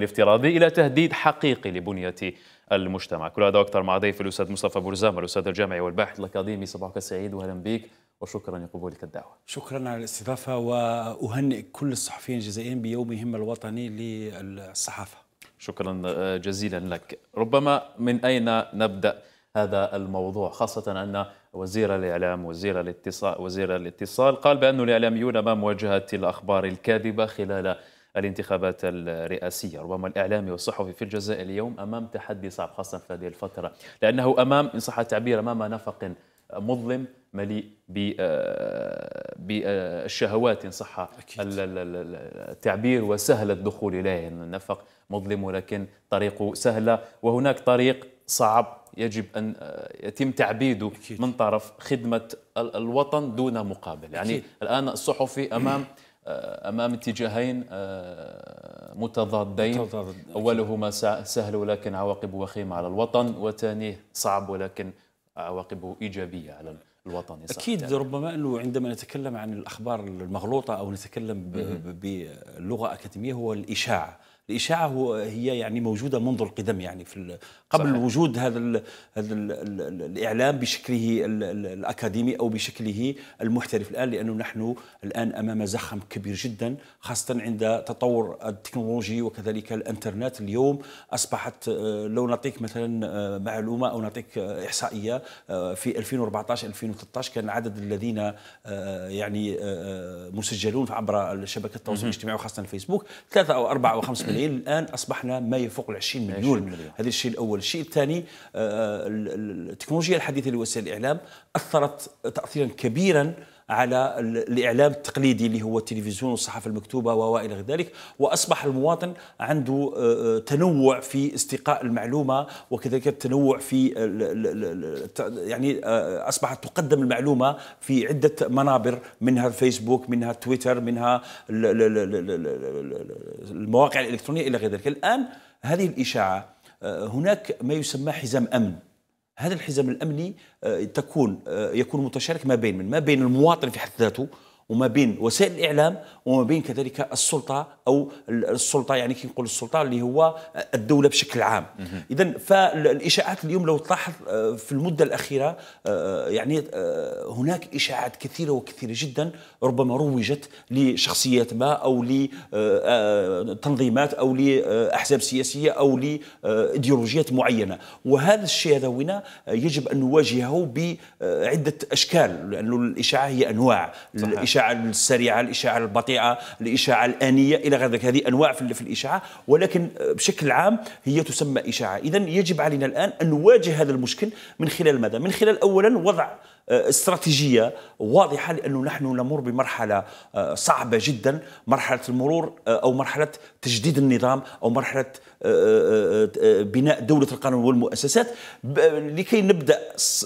الافتراضي إلى تهديد حقيقي لبنية المجتمع كل هذا وأكثر مع ضيفي الأستاذ مصطفى بورزام الأستاذ الجامعي والباحث الأكاديمي صباحك سعيد وأهلا بك وشكرا لقبولك الدعوة شكرا على الاستضافة وأهنئ كل الصحفيين الجزائريين بيومهم الوطني للصحافة شكرا آه، جزيلا لك ربما من أين نبدأ هذا الموضوع خاصة أن وزير الإعلام وزير الاتصال, وزير الاتصال قال بأن الإعلاميون أمام مواجهة الأخبار الكاذبة خلال الانتخابات الرئاسية ربما الإعلامي والصحفي في الجزائر اليوم أمام تحدي صعب خاصة في هذه الفترة لأنه أمام إن صح التعبير أمام نفق مظلم مليء آه، بالشهوات ان صح التعبير وسهل الدخول اليه النفق مظلم ولكن طريقه سهله وهناك طريق صعب يجب ان آه، يتم تعبيده من طرف خدمه الوطن دون مقابل يعني الان الصحفي امام آه، امام اتجاهين آه، متضادين متضاد. اولهما سهل ولكن عواقبه وخيمه على الوطن وثانيه صعب ولكن عواقبه ايجابيه على الوطن اكيد يعني. ربما انه عندما نتكلم عن الاخبار المغلوطه او نتكلم بلغه اكاديميه هو الاشاعه الاشاعه هي يعني موجوده منذ القدم يعني في قبل صحيح. وجود هذا الـ هذا الـ الـ الاعلام بشكله الاكاديمي او بشكله المحترف الان لانه نحن الان امام زخم كبير جدا خاصه عند تطور التكنولوجي وكذلك الانترنت اليوم اصبحت آه، لو نعطيك مثلا آه، معلومه او نعطيك آه، احصائيه في 2014 2013 كان عدد الذين يعني مسجلون عبر شبكه التواصل الاجتماعي وخاصه الفيسبوك ثلاثه او اربعه او خمسه مليون المشغل الان اصبحنا ما يفوق ال 20 مليون هذا الشيء الاول الشيء الثاني آه، التكنولوجيا الحديثه لوسائل الاعلام اثرت تاثيرا كبيرا على الاعلام التقليدي اللي هو التلفزيون والصحافه المكتوبه والى غير ذلك واصبح المواطن عنده تنوع في استقاء المعلومه وكذلك التنوع في يعني اصبحت تقدم المعلومه في عده منابر منها الفيسبوك منها تويتر منها المواقع الالكترونيه الى غير ذلك الان هذه الاشاعه هناك ما يسمى حزام امن هذا الحزام الامني آه، تكون آه، يكون متشارك ما بين من ما بين المواطن في حد ذاته وما بين وسائل الاعلام وما بين كذلك السلطه او السلطه يعني كي نقول السلطه اللي هو الدوله بشكل عام اذا فالاشاعات اليوم لو تلاحظ آه، في المده الاخيره آه، آه، يعني هناك اشاعات كثيره وكثيره جدا ربما روجت لشخصيات ما او لتنظيمات او لاحزاب سياسيه او لايديولوجيات معينه وهذا الشيء هذا وين يجب ان نواجهه بعده اشكال لانه الاشاعه هي انواع الاشاعه الاشعه السريعه الاشعه البطيئه الاشعه الانيه الى غير ذلك هذه انواع في الاشعه ولكن بشكل عام هي تسمى اشعه اذا يجب علينا الان ان نواجه هذا المشكل من خلال ماذا من خلال اولا وضع آه، استراتيجية واضحة لأنه نحن نمر بمرحلة آه، صعبة جدا مرحلة المرور آه، أو مرحلة تجديد النظام أو مرحلة بناء دولة القانون والمؤسسات لكي نبدأ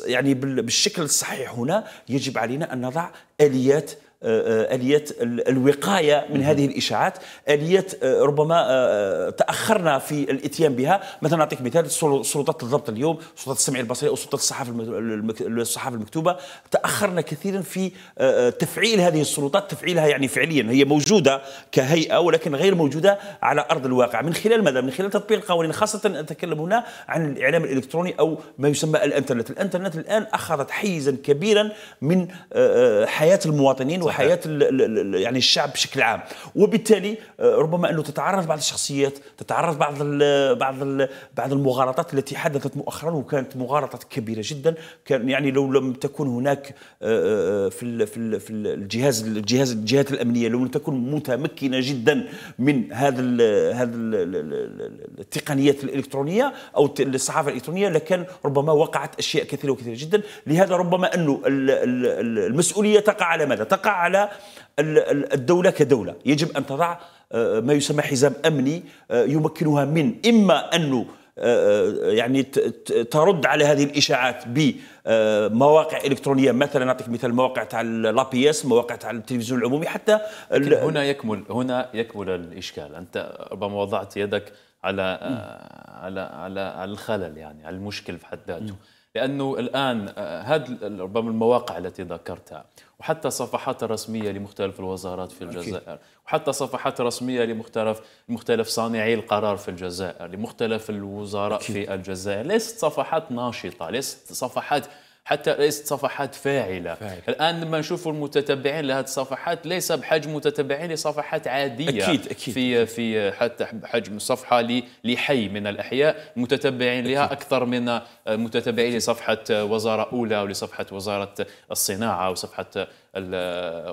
يعني بالشكل الصحيح هنا يجب علينا أن نضع آليات آه، آه، اليه الوقايه من هذه الاشاعات اليه آه، ربما تاخرنا في الاتيان بها مثلا نعطيك مثال سلطات الضبط اليوم سلطات السمع البصري او سلطات الصحافه الصحافه المكتوبه تاخرنا كثيرا في تفعيل هذه السلطات تفعيلها يعني فعليا هي موجوده كهيئه ولكن غير موجوده على ارض الواقع من خلال ماذا من خلال تطبيق القوانين خاصه أتكلم هنا عن الاعلام الالكتروني او ما يسمى الانترنت الانترنت الان اخذت حيزا كبيرا من حياه المواطنين وحياه يعني الشعب بشكل عام وبالتالي آه، ربما انه تتعرض بعض الشخصيات تتعرض بعض الـ بعض الـ بعض المغالطات التي حدثت مؤخرا وكانت مغالطه كبيره جدا كان يعني لو لم تكن هناك آه، آه، في الـ في الـ في الجهاز الجهاز الجهات الامنيه لو لم تكن متمكنه جدا من هذا هذا التقنيات الالكترونيه او الصحافه الالكترونيه لكان ربما وقعت اشياء كثيره وكثيره جدا لهذا ربما انه المسؤوليه تقع على ماذا؟ تقع على الدولة كدولة يجب أن تضع آه، ما يسمى حزام أمني آه، يمكنها من إما أنه آه، يعني ترد على هذه الاشاعات بمواقع الكترونيه مثلا نعطيك مثال مواقع تاع لابيس مواقع تاع التلفزيون العمومي حتى هنا يكمل هنا يكمل الاشكال انت ربما وضعت يدك على على على, على الخلل يعني على المشكل في حد ذاته لانه الان هذه آه، ربما المواقع التي ذكرتها وحتى صفحات رسميه لمختلف الوزارات في الجزائر وحتى صفحات رسميه لمختلف مختلف صانعي القرار في الجزائر لمختلف الوزراء في الجزائر ليست صفحات ناشطه ليست صفحات حتى ليست صفحات فاعله فاعل. الان لما نشوفوا المتتبعين لهذه الصفحات ليس بحجم متتبعين لصفحات عاديه أكيد أكيد. في في حتى حجم صفحه لحي من الاحياء متتبعين لها اكثر من متتبعين لصفحه وزاره اولى او لصفحه وزاره الصناعه او صفحه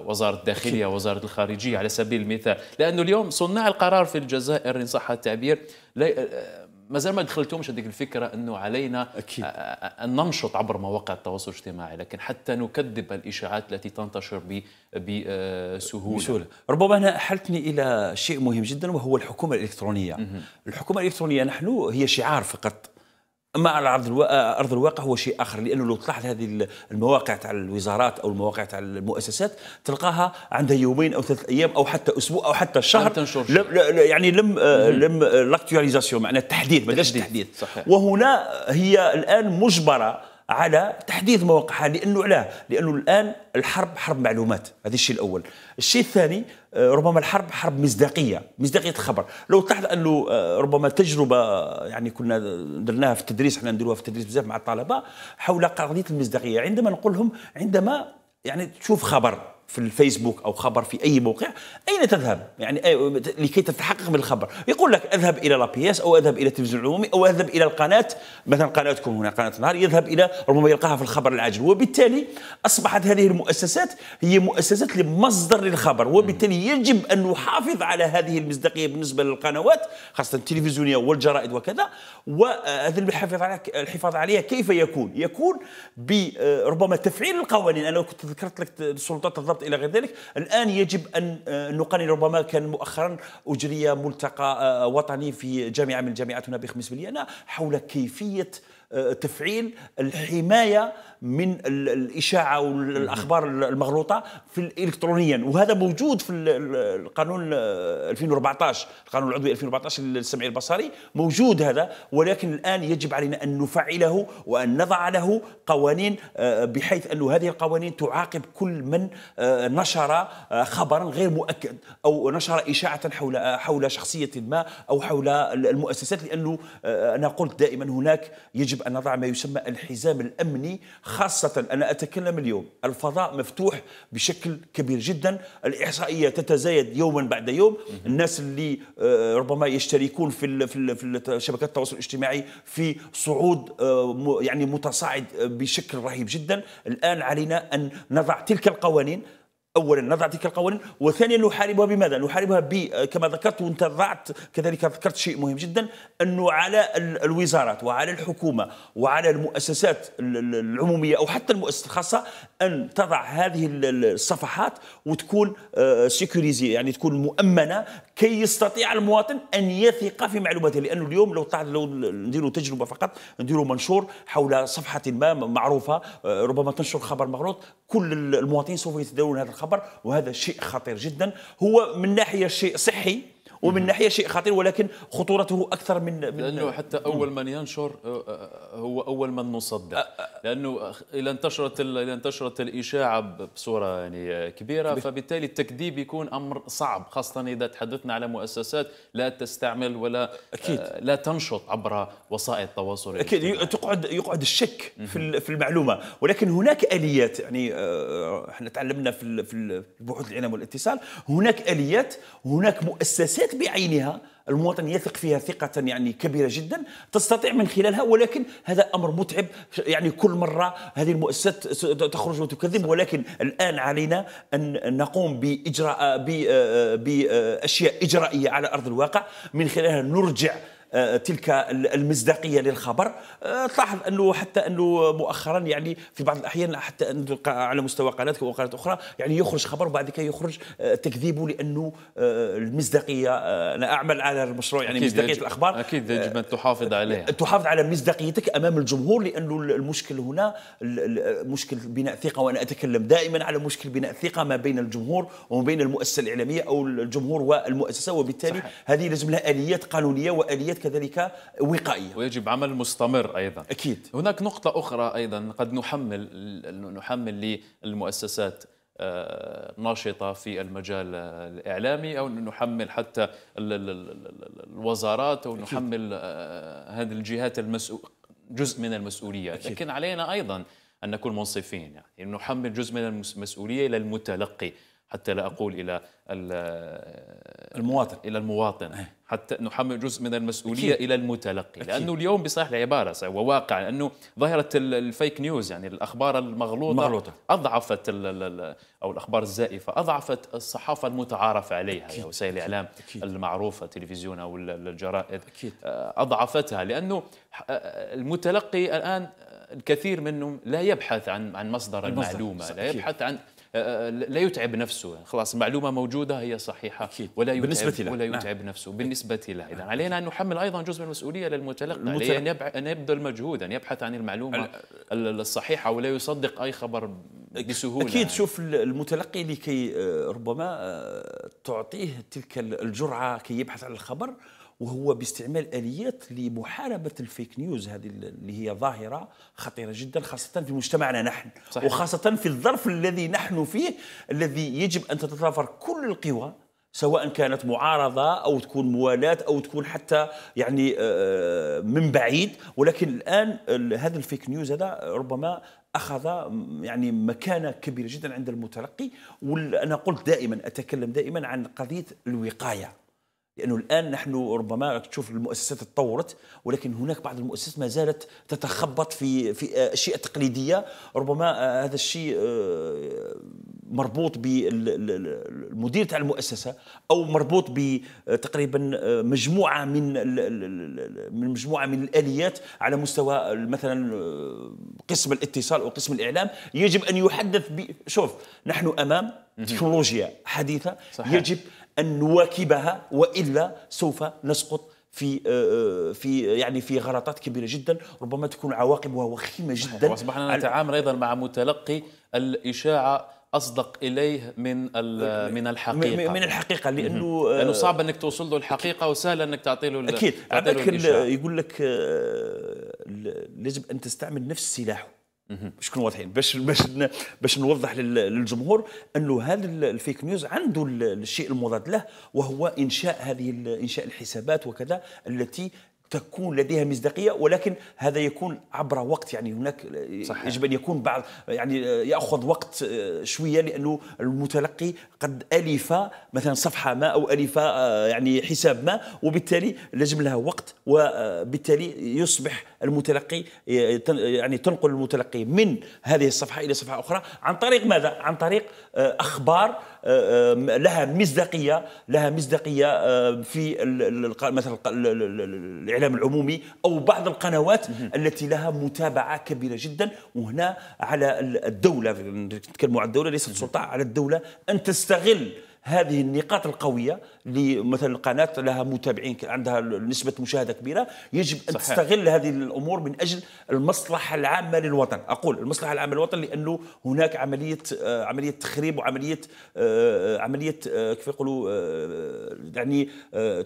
وزاره الداخليه وزاره الخارجيه على سبيل المثال لانه اليوم صناع القرار في الجزائر ان صح التعبير مازال ما دخلتهمش هذيك الفكره انه علينا أكيد. آه، آه، آه، ان ننشط عبر مواقع التواصل الاجتماعي لكن حتى نكذب الاشاعات التي تنتشر بسهوله بسهوله ربما هنا احلتني الى شيء مهم جدا وهو الحكومه الالكترونيه الحكومه الالكترونيه نحن هي شعار فقط اما على ارض الواقع هو شيء اخر لانه لو تلاحظ هذه المواقع تاع الوزارات او المواقع تاع المؤسسات تلقاها عندها يومين او ثلاث ايام او حتى اسبوع او حتى شهر لم يعني لم آه، لم لاكتواليزاسيون آه، معناها التحديث ما دارش صحيح. وهنا هي الان مجبره على تحديث مواقعها لانه علاه؟ لانه الان الحرب حرب معلومات هذا الشيء الاول، الشيء الثاني آه، ربما الحرب حرب مصداقيه، مصداقيه الخبر، لو تلاحظ انه آه، ربما تجربه آه، يعني كنا درناها في التدريس احنا نديروها في التدريس بزاف مع الطلبه حول قضيه المصداقيه، عندما نقول لهم عندما يعني تشوف خبر في الفيسبوك او خبر في اي موقع اين تذهب يعني لكي تتحقق من الخبر يقول لك اذهب الى لا بي اس او اذهب الى التلفزيون العمومي او اذهب الى القناه مثلا قناتكم هنا قناه النهار يذهب الى ربما يلقاها في الخبر العاجل وبالتالي اصبحت هذه المؤسسات هي مؤسسات لمصدر للخبر وبالتالي يجب ان نحافظ على هذه المصداقيه بالنسبه للقنوات خاصه التلفزيونيه والجرائد وكذا وهذا الحفاظ عليها الحفاظ عليها كيف يكون؟ يكون بربما تفعيل القوانين انا كنت ذكرت لك السلطات الضبط الضغط إلى غير ذلك الآن يجب أن آه، نقنن ربما كان مؤخرا أجري ملتقى آه، وطني في جامعة من الجامعات هنا بخميس مليانة حول كيفية تفعيل الحمايه من الاشاعه والاخبار المغلوطه في الكترونيا وهذا موجود في القانون 2014 القانون العضوي 2014 للسمع البصري موجود هذا ولكن الان يجب علينا ان نفعله وان نضع له قوانين آه، بحيث ان هذه القوانين تعاقب كل من آه، نشر آه، خبرا غير مؤكد او نشر اشاعه حول حول شخصيه ما او حول المؤسسات لانه انا قلت دائما هناك يجب يجب أن نضع ما يسمى الحزام الأمني خاصة أنا أتكلم اليوم الفضاء مفتوح بشكل كبير جدا الإحصائية تتزايد يوما بعد يوم الناس اللي آه، ربما يشتركون في في شبكات التواصل الاجتماعي في صعود آه، يعني متصاعد بشكل رهيب جدا الآن علينا أن نضع تلك القوانين اولا نضع تلك القوانين وثانيا نحاربها بماذا نحاربها كما ذكرت وانت ضعت كذلك ذكرت شيء مهم جدا انه على الوزارات وعلى الحكومه وعلى المؤسسات العموميه او حتى المؤسسات الخاصه ان تضع هذه الصفحات وتكون سيكوريزي آه، يعني تكون مؤمنه كي يستطيع المواطن ان يثق في معلوماته لانه اليوم لو لو نديروا تجربه فقط نديروا منشور حول صفحه ما معروفه آه، ربما تنشر خبر مغلوط كل المواطنين سوف يتداولون هذا الخبر وهذا شيء خطير جدا هو من ناحيه شيء صحي ومن ناحيه شيء خطير ولكن خطورته اكثر من, من لانه حتى اول من ينشر آه، آه، آه، هو اول من نصدق لانه اذا انتشرت اذا انتشرت الاشاعه بصوره يعني كبيره فبالتالي التكذيب يكون امر صعب خاصه اذا تحدثنا على مؤسسات لا تستعمل ولا أكيد. لا تنشط عبر وسائل التواصل اكيد تقعد يقعد الشك في في المعلومه ولكن هناك اليات يعني احنا تعلمنا في البحوث العلم والاتصال هناك اليات هناك مؤسسات ليست بعينها المواطن يثق فيها ثقة يعني كبيرة جدا تستطيع من خلالها ولكن هذا أمر متعب يعني كل مرة هذه المؤسسات تخرج وتكذب ولكن الآن علينا أن نقوم بإجراء آه، آه، بأشياء إجرائية على أرض الواقع من خلالها نرجع آه، تلك المصداقيه للخبر آه، تلاحظ انه حتى انه مؤخرا يعني في بعض الاحيان حتى على مستوى قناتك وقناه اخرى يعني يخرج خبر وبعد كي يخرج آه، تكذيب لانه المصداقيه انا اعمل على المشروع يعني مصداقيه الاخبار اكيد يجب ان تحافظ عليها تحافظ على مصداقيتك امام الجمهور لانه المشكل هنا مشكل بناء ثقه وانا اتكلم دائما على مشكل بناء ثقه ما بين الجمهور وما بين المؤسسه الاعلاميه او الجمهور والمؤسسه وبالتالي صحيح. هذه لازم لها اليات قانونيه واليات كذلك وقائيه ويجب عمل مستمر ايضا اكيد هناك نقطه اخرى ايضا قد نحمل نحمل للمؤسسات آه، ناشطه في المجال الاعلامي او نحمل حتى الوزارات او نحمل آه، هذه الجهات المسؤول جزء من المسؤوليه لكن علينا ايضا ان نكون منصفين يعني نحمل جزء من المسؤوليه الى المتلقي حتى لا اقول الى المواطن الى المواطن إيه. حتى نحمل جزء من المسؤوليه أكيد. الى المتلقي أكيد. لانه اليوم بصح العباره وواقع انه ظاهره الفيك نيوز يعني الاخبار المغلوطه مغلوطة. اضعفت الـ الـ او الاخبار الزائفه اضعفت الصحافه المتعارف عليها أكيد. وسائل الاعلام أكيد. المعروفه التلفزيون او الجرائد أكيد. آه، اضعفتها لانه آه، المتلقي الان الكثير منهم لا يبحث عن عن مصدر المعلومه لا يبحث عن أه، أه، أه، لا يتعب نفسه خلاص المعلومه موجوده هي صحيحه أكيد. ولا يتعب بالنسبة له. ولا نعم. يتعب نعم. نفسه بالنسبه له اذا نعم. علينا ان نحمل ايضا جزء من المسؤوليه للمتلقى المتلقى. ان يبع... ان يبذل مجهودا يبحث عن المعلومه ال... الصحيحه ولا يصدق اي خبر بسهوله اكيد يعني. شوف المتلقي لكي ربما تعطيه تلك الجرعه كي يبحث عن الخبر وهو باستعمال اليات لمحاربه الفيك نيوز هذه اللي هي ظاهره خطيره جدا خاصه في مجتمعنا نحن صحيح. وخاصه في الظرف الذي نحن فيه الذي يجب ان تتضافر كل القوى سواء كانت معارضة أو تكون موالاة أو تكون حتى يعني آه، من بعيد ولكن الآن هذا الفيك نيوز هذا ربما أخذ يعني مكانة كبيرة جدا عند المتلقي وأنا قلت دائما أتكلم دائما عن قضية الوقاية لانه الان نحن ربما تشوف المؤسسات تطورت ولكن هناك بعض المؤسسات ما زالت تتخبط في في اشياء تقليديه ربما آه، هذا الشيء آه، مربوط بالمدير تاع المؤسسه او مربوط بتقريبا آه، مجموعه من من مجموعه من الاليات على مستوى مثلا قسم الاتصال او قسم الاعلام يجب ان يحدث شوف نحن امام تكنولوجيا حديثه صحيح. يجب ان نواكبها والا سوف نسقط في آه، آه، في يعني في غلطات كبيره جدا ربما تكون عواقبها وخيمه جدا واصبحنا نتعامل ايضا مع متلقي الاشاعه اصدق اليه من من الحقيقه من الحقيقه لانه آه، لانه صعب انك توصل له الحقيقه وسهل انك تعطي له اكيد يقول لك لازم ان تستعمل نفس سلاحه باش نكونوا واضحين باش باش باش نوضح للجمهور انه هذا الفيك نيوز عنده الشيء المضاد له وهو انشاء هذه انشاء الحسابات وكذا التي تكون لديها مصداقيه ولكن هذا يكون عبر وقت يعني هناك صحيح. يجب ان يكون بعض يعني ياخذ وقت آه، شويه لانه المتلقي قد الف مثلا صفحه ما او الف آه، يعني حساب ما وبالتالي لازم لها وقت وبالتالي يصبح المتلقي يعني تنقل المتلقي من هذه الصفحه الى صفحه اخرى عن طريق ماذا؟ عن طريق آه، اخبار لها مصداقيه لها مصداقيه في مثلا الاعلام العمومي او بعض القنوات التي لها متابعه كبيره جدا وهنا على الدوله نتكلم عن الدوله ليست السلطه على الدوله ان تستغل هذه النقاط القويه اللي مثلا قناه لها متابعين عندها نسبه مشاهده كبيره يجب ان صحيح. تستغل هذه الامور من اجل المصلحه العامه للوطن اقول المصلحه العامه للوطن لانه هناك عمليه آه، عمليه تخريب وعمليه آه، عمليه آه، كيف يقولوا يعني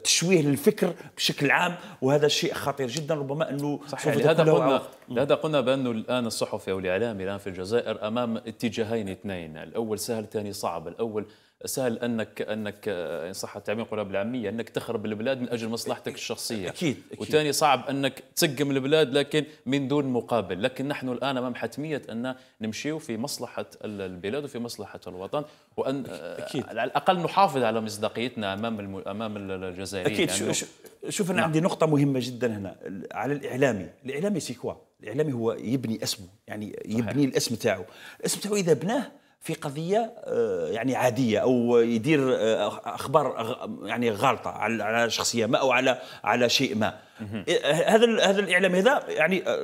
تشويه للفكر بشكل عام وهذا شيء خطير جدا ربما انه صحيح لهذا قلنا لهذا قلنا بانه الان الصحفي او الاعلامي الان في الجزائر امام اتجاهين اثنين الاول سهل الثاني صعب الاول سهل انك انك آه، ان صح التعبير نقولها بالعاميه انك تخرب البلاد من اجل مصلحتك الشخصيه اكيد, أكيد. وثاني صعب انك تسقم البلاد لكن من دون مقابل لكن نحن الان امام حتميه ان نمشي في مصلحه البلاد وفي مصلحه الوطن وان آه، أكيد. على الاقل نحافظ على مصداقيتنا امام الم... امام الجزائريين اكيد يعني شوف, شوف انا عندي نقطه مهمه جدا هنا على الاعلامي الاعلامي سيكوا الاعلامي هو يبني اسمه يعني يبني صحيح. الاسم تاعو الاسم تاعو اذا بناه في قضيه آه، يعني عاديه او يدير آه، اخبار يعني غالطه على شخصيه ما او على على شيء ما إيه، هذا هذا الاعلام هذا يعني آه،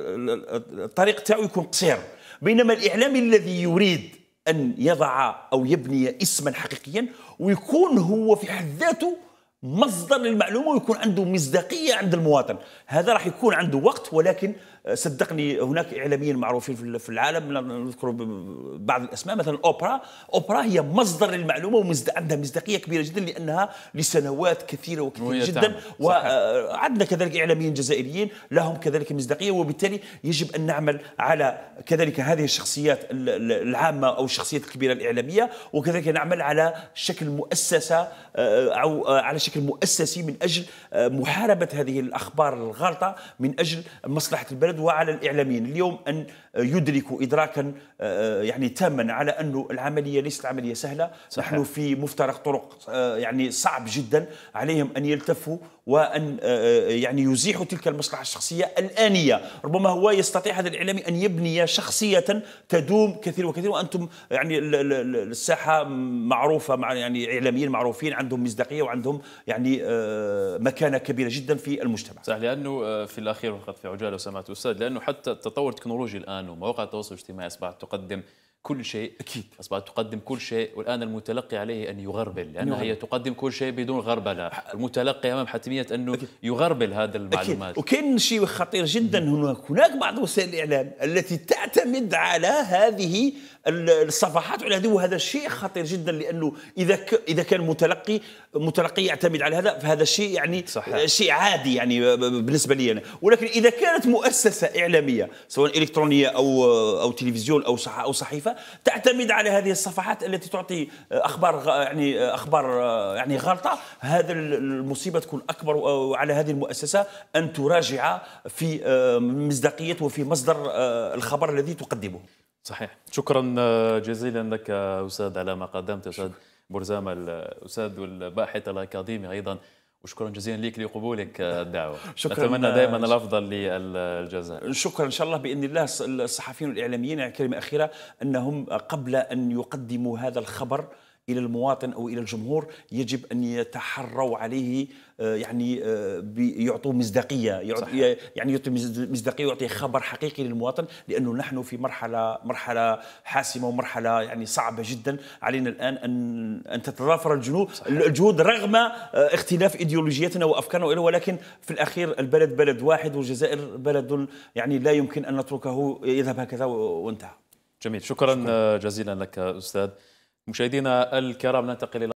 الطريق تاعو يكون قصير بينما الاعلام الذي يريد ان يضع او يبني اسما حقيقيا ويكون هو في حد ذاته مصدر للمعلومه ويكون عنده مصداقيه عند المواطن هذا راح يكون عنده وقت ولكن صدقني هناك اعلاميين معروفين في العالم نذكر بعض الاسماء مثلا اوبرا اوبرا هي مصدر للمعلومه وعندها مصداقيه كبيره جدا لانها لسنوات كثيره وكثيره جدا وعندنا آه، كذلك اعلاميين جزائريين لهم كذلك مصداقيه وبالتالي يجب ان نعمل على كذلك هذه الشخصيات العامه او الشخصيات الكبيره الاعلاميه وكذلك نعمل على شكل مؤسسه آه، او آه، على شكل مؤسسي من اجل محاربه هذه الاخبار الغالطه من اجل مصلحه البلد البلد وعلى الإعلاميين اليوم أن يدركوا إدراكا آه، آه، يعني تاما على أن العملية ليست عملية سهلة صحيح. نحن في مفترق طرق آه، يعني صعب جدا عليهم أن يلتفوا وأن آه، آه، يعني يزيح تلك المصلحة الشخصية الآنية ربما هو يستطيع هذا الإعلامي أن يبني شخصية تدوم كثير وكثير وأنتم يعني الساحة معروفة مع يعني إعلاميين معروفين عندهم مصداقية وعندهم يعني آه، مكانة كبيرة جدا في المجتمع صح لأنه في الأخير فقط في عجالة سمعت أستاذ لأنه حتى التطور التكنولوجي الآن ومواقع التواصل الاجتماعي أصبحت تقدم كل شيء أكيد أصبحت تقدم كل شيء والآن المتلقي عليه أن يغربل لأن يعني هي تقدم كل شيء بدون غربلة المتلقي أمام حتمية أنه أكيد. يغربل هذا المعلومات أكيد. وكان شيء خطير جدا هناك هناك بعض وسائل الإعلام التي تعتمد على هذه الصفحات وعلى هذه وهذا شيء خطير جدا لأنه إذا ك... إذا كان متلقي متلقي يعتمد على هذا فهذا شيء يعني صحيح. شيء عادي يعني بالنسبة لي أنا ولكن إذا كانت مؤسسة إعلامية سواء إلكترونية أو أو تلفزيون أو صح... أو صحيفة تعتمد على هذه الصفحات التي تعطي آه، اخبار آه، يعني آه، اخبار يعني غلطه هذا المصيبه تكون اكبر وعلى هذه المؤسسه ان تراجع في مصداقيه وفي مصدر الخبر الذي تقدمه صحيح شكرا جزيلا لك استاذ على ما قدمت استاذ برزام الاستاذ والباحث الاكاديمي ايضا وشكرا جزيلا لك لقبولك آه، الدعوه شكرا اتمنى دائما آه، الافضل للجزائر آه، شكرا ان شاء الله باذن الله الصحفيين والاعلاميين كلمه اخيره انهم قبل ان يقدموا هذا الخبر الى المواطن او الى الجمهور يجب ان يتحروا عليه آه، يعني آه، يعطوا مصداقيه يعني يعطي مصداقيه ويعطي خبر حقيقي للمواطن لانه نحن في مرحله مرحله حاسمه ومرحله يعني صعبه جدا علينا الان ان ان تتضافر الجنود الجهود رغم آه، اختلاف ايديولوجيتنا وافكارنا ولكن في الاخير البلد بلد واحد والجزائر بلد يعني لا يمكن ان نتركه يذهب هكذا وانتهى جميل شكرا, شكرا. جزيلا لك استاذ مشاهدينا الكرام ننتقل إلى